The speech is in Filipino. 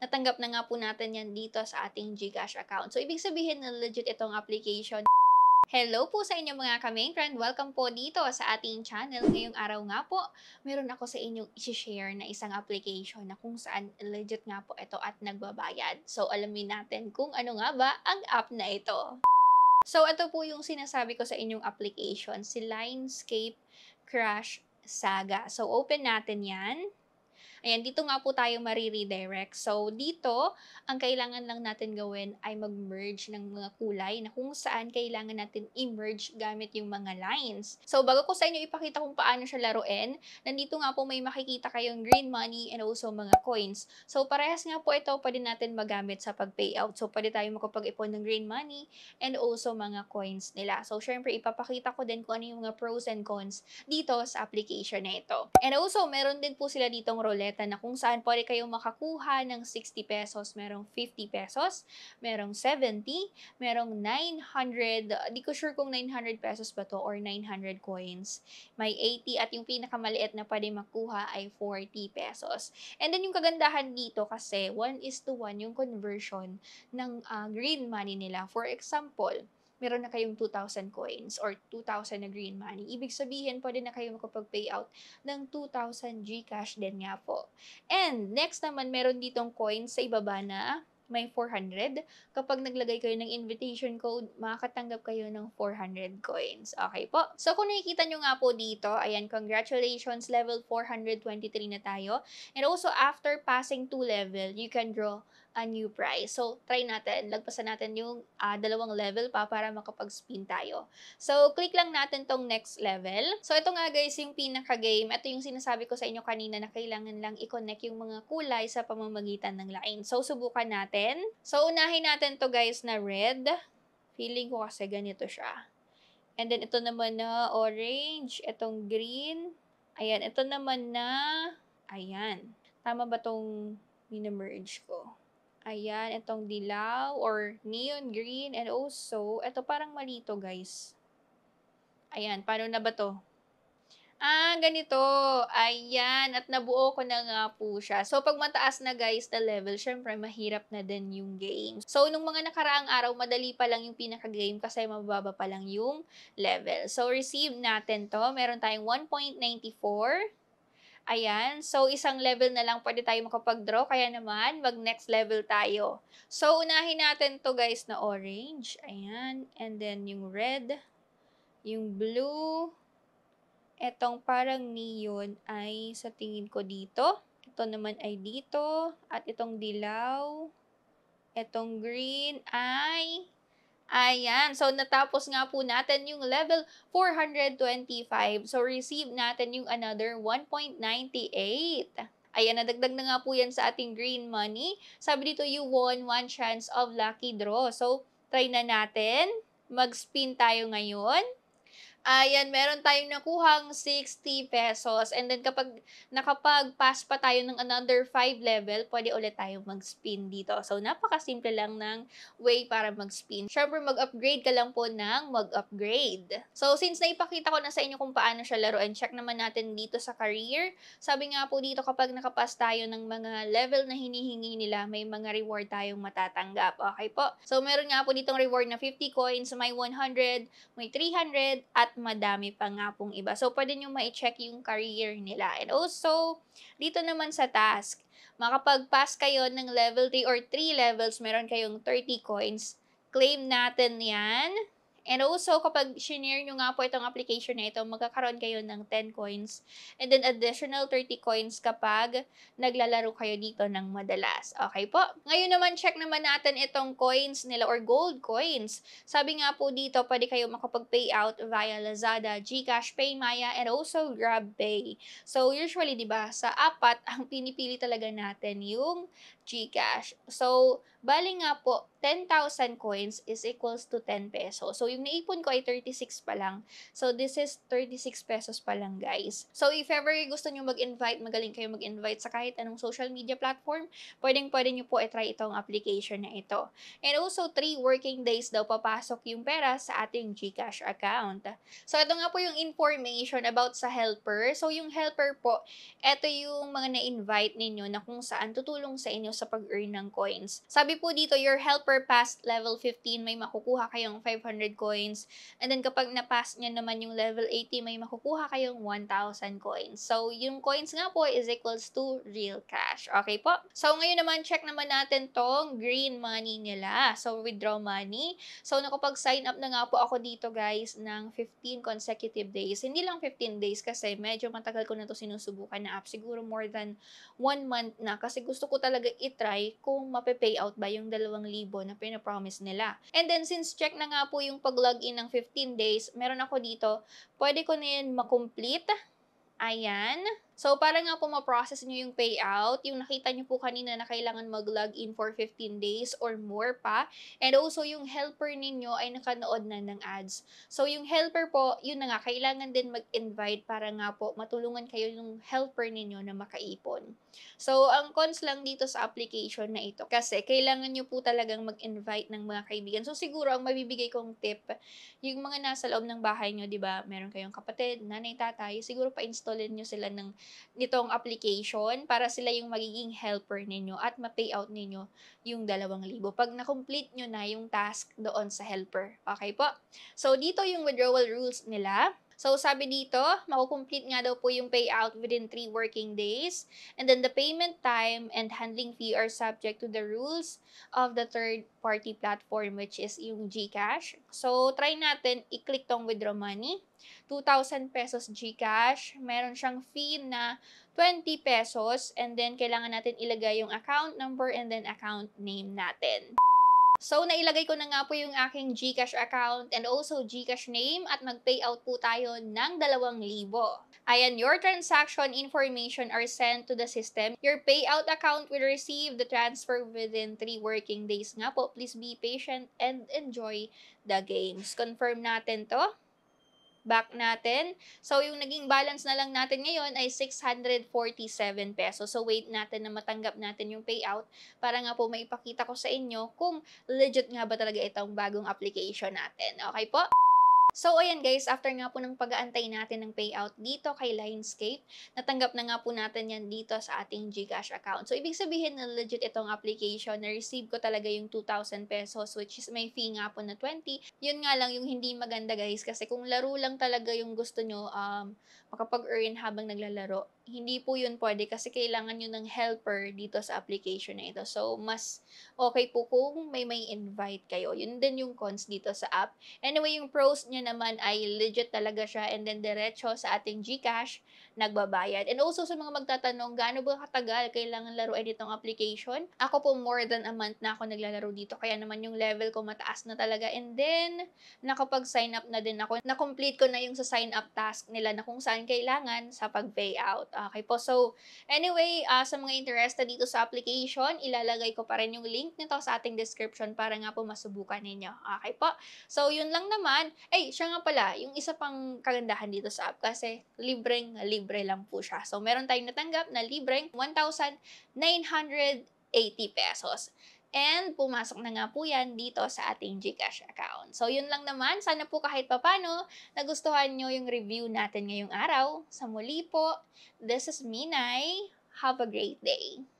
Natanggap na nga po natin yan dito sa ating Gcash account. So, ibig sabihin na legit itong application. Hello po sa inyo mga kaming friend. Welcome po dito sa ating channel. Ngayong araw nga po, meron ako sa inyong isi-share na isang application na kung saan legit nga po ito at nagbabayad. So alamin natin kung ano nga ba ang app na ito. So ito po yung sinasabi ko sa inyong application, si Linescape Crash Saga. So open natin yan. Ayan, dito nga po tayo mariredirect. So, dito, ang kailangan lang natin gawin ay mag-merge ng mga kulay na kung saan kailangan natin i-merge gamit yung mga lines. So, bago ko sa inyo ipakita kung paano siya laruin, nandito nga po may makikita kayong green money and also mga coins. So, parehas nga po ito pwede natin magamit sa pag-payout. So, pwede tayo makapag-ipon ng green money and also mga coins nila. So, syempre, ipapakita ko din kung ano yung mga pros and cons dito sa application na ito. And also, meron din po sila ditong roulette maleta na kung saan pwede kayong makakuha ng 60 pesos, merong 50 pesos, merong 70, merong 900, di ko sure kung 900 pesos ba to or 900 coins. May 80 at yung pinakamaliit na pwede makuha ay 40 pesos. And then yung kagandahan dito kasi 1 is to 1 yung conversion ng uh, green money nila. For example, meron na kayong 2,000 coins or 2,000 na green money. Ibig sabihin, pwede na kayo makapag-payout ng 2,000 Gcash din nga po. And next naman, meron ditong coins sa ibaba na may 400. Kapag naglagay kayo ng invitation code, makakatanggap kayo ng 400 coins. Okay po? So, kung nakikita nyo nga po dito, ayan, congratulations, level 423 na tayo. And also, after passing 2 level, you can draw a new price. So, try natin. Lagpasan natin yung uh, dalawang level pa para makapag-spin tayo. So, click lang natin tong next level. So, ito nga guys, yung pinaka-game. Ito yung sinasabi ko sa inyo kanina na kailangan lang i-connect yung mga kulay sa pamamagitan ng line. So, subukan natin. So, unahin natin to guys na red. Feeling ko kasi ganito siya. And then, ito naman na orange. Itong green. Ayan, ito naman na... Ayan. Tama ba tong minimerge ko? Ayan, itong dilaw or neon green. And also, ito parang malito guys. Ayan, paano na ba to? Ah, ganito. Ayan, at nabuo ko na nga po siya. So, pag mataas na guys na level, syempre mahirap na din yung game. So, nung mga nakaraang araw, madali pa lang yung pinaka-game kasi mababa pa lang yung level. So, receive natin to. Meron tayong 1.94. Ayan. So, isang level na lang pwede tayo makapag-draw. Kaya naman, mag-next level tayo. So, unahin natin to guys na orange. Ayan. And then, yung red. Yung blue. Etong parang neon ay sa tingin ko dito. Ito naman ay dito. At itong dilaw. Etong green ay Ayan. So, natapos nga po natin yung level 425. So, receive natin yung another 1.98. Ayan, nadagdag na nga po yan sa ating green money. Sabi dito, you won one chance of lucky draw. So, try na natin. Mag-spin tayo ngayon. Ayan, meron tayong nakuhang 60 pesos. And then kapag nakapag-pass pa tayo ng another 5 level, pwede ulit tayong mag-spin dito. So, napakasimple lang ng way para mag-spin. Siyempre, mag-upgrade ka lang po ng mag-upgrade. So, since naipakita ko na sa inyo kung paano siya laruan, check naman natin dito sa career. Sabi nga po dito, kapag nakapas tayo ng mga level na hinihingi nila, may mga reward tayong matatanggap. Okay po? So, meron nga po ditong reward na 50 coins, may 100, may 300, at at madami pa nga pong iba. So, pwede nyo ma-check yung career nila. And also, dito naman sa task, makapag-pass kayo ng level 3 or 3 levels, meron kayong 30 coins. Claim natin yan. And also, kapag shinare nyo nga po itong application na ito, magkakaroon kayo ng 10 coins and then additional 30 coins kapag naglalaro kayo dito ng madalas. Okay po? Ngayon naman, check naman natin itong coins nila or gold coins. Sabi nga po dito, pwede kayo makapag-payout via Lazada, Gcash, Paymaya, and also GrabPay. So, usually, di ba, sa apat, ang pinipili talaga natin yung GCash. So, bali nga po, 10,000 coins is equals to 10 pesos. So, yung naipon ko ay 36 pa lang. So, this is 36 pesos pa lang, guys. So, if ever gusto nyo mag-invite, magaling kayo mag-invite sa kahit anong social media platform, pwedeng-pwede nyo po i-try itong application na ito. And also, 3 working days daw papasok yung pera sa ating GCash account. So, ito nga po yung information about sa helper. So, yung helper po, ito yung mga na-invite ninyo na kung saan tutulong sa inyo sa pag-earn ng coins. Sabi po dito, your helper passed level 15, may makukuha kayong 500 coins. And then kapag na-pass niya naman yung level 80, may makukuha kayong 1,000 coins. So, yung coins nga po is equals to real cash. Okay po? So, ngayon naman, check naman natin tong green money nila. So, withdraw money. So, nakapag-sign up na nga po ako dito guys ng 15 consecutive days. Hindi lang 15 days kasi medyo matagal ko na to sinusubukan na app. Siguro more than one month na kasi gusto ko talaga i i-try kung mape out ba yung 2,000 na pinapromise nila. And then, since check na nga po yung pag-login ng 15 days, meron ako dito, pwede ko na yan makomplete. Ayan. So, para nga po ma-process nyo yung payout, yung nakita nyo po kanina na kailangan mag-log in for 15 days or more pa. And also, yung helper ninyo ay nakanood na ng ads. So, yung helper po, yun na nga, kailangan din mag-invite para nga po matulungan kayo yung helper ninyo na makaipon. So, ang cons lang dito sa application na ito, kasi kailangan nyo po talagang mag-invite ng mga kaibigan. So, siguro, ang mabibigay kong tip, yung mga nasa loob ng bahay nyo, di ba, meron kayong kapatid, nanay, tatay, siguro pa-installin nyo sila ng nitong application para sila yung magiging helper ninyo at ma pay out ninyo yung 2,000 pag na-complete nyo na yung task doon sa helper. Okay po? So, dito yung withdrawal rules nila. So, sabi dito, makukomplete nga daw po yung payout within 3 working days. And then the payment time and handling fee are subject to the rules of the third-party platform which is yung GCash. So, try natin i-click tong withdraw money. 2,000 pesos GCash. Meron siyang fee na 20 pesos. And then, kailangan natin ilagay yung account number and then account name natin. So, nailagay ko na nga po yung aking GCash account and also GCash name at mag-payout po tayo ng 2,000. Ayan, your transaction information are sent to the system. Your payout account will receive the transfer within 3 working days nga po. Please be patient and enjoy the games. Confirm natin to back natin. So, yung naging balance na lang natin ngayon ay 647 pesos. So, wait natin na matanggap natin yung payout para nga po maipakita ko sa inyo kung legit nga ba talaga itong bagong application natin. Okay po? So, ayan guys, after nga po ng pag-aantay natin ng payout dito kay Lionscape, natanggap na nga po natin yan dito sa ating GCash account. So, ibig sabihin na legit itong application, na-receive ko talaga yung 2,000 pesos, which is may fee nga po na 20. Yun nga lang yung hindi maganda guys, kasi kung laro lang talaga yung gusto nyo um, makapag-earn habang naglalaro, hindi po yun pwede kasi kailangan nyo ng helper dito sa application na ito. So, mas okay po kung may may invite kayo. Yun din yung cons dito sa app. Anyway, yung pros niya naman ay legit talaga siya and then diretso sa ating GCash nagbabayad. And also sa mga magtatanong, gaano ba katagal kailangan laruin itong application? Ako po more than a month na ako naglalaro dito kaya naman yung level ko mataas na talaga. And then, nakapag-sign up na din ako. na ko na yung sa sign up task nila na kung saan kailangan sa pag-payout. Ah, okay po. So, anyway, uh, sa mga interested dito sa application, ilalagay ko pa rin yung link nito sa ating description para nga po masubukan ninyo. Okay po. So, yun lang naman. Eh, siya nga pala, yung isa pang kagandahan dito sa app kasi libreng libre lang po siya. So, meron tayong natanggap na libreng 1,980 pesos. And pumasok na nga po yan dito sa ating Gcash account. So yun lang naman, sana po kahit papano nagustuhan nyo yung review natin ngayong araw. Sa muli po, this is Minay. Have a great day!